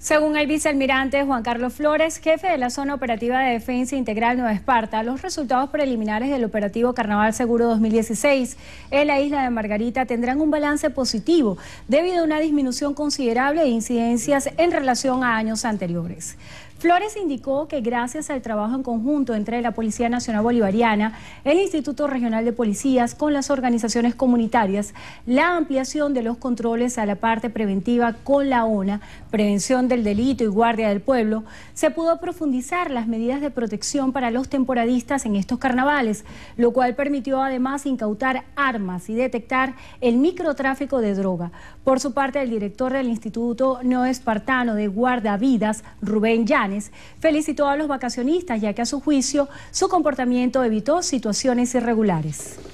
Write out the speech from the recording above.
Según el vicealmirante Juan Carlos Flores, jefe de la Zona Operativa de Defensa Integral Nueva Esparta, los resultados preliminares del operativo Carnaval Seguro 2016 en la isla de Margarita tendrán un balance positivo debido a una disminución considerable de incidencias en relación a años anteriores. Flores indicó que gracias al trabajo en conjunto entre la Policía Nacional Bolivariana, el Instituto Regional de Policías con las organizaciones comunitarias, la ampliación de los controles a la parte preventiva con la ONA, prevención del Delito y Guardia del Pueblo, se pudo profundizar las medidas de protección para los temporadistas en estos carnavales, lo cual permitió además incautar armas y detectar el microtráfico de droga. Por su parte, el director del Instituto No Espartano de Guardavidas, Rubén Llanes, felicitó a los vacacionistas ya que a su juicio su comportamiento evitó situaciones irregulares.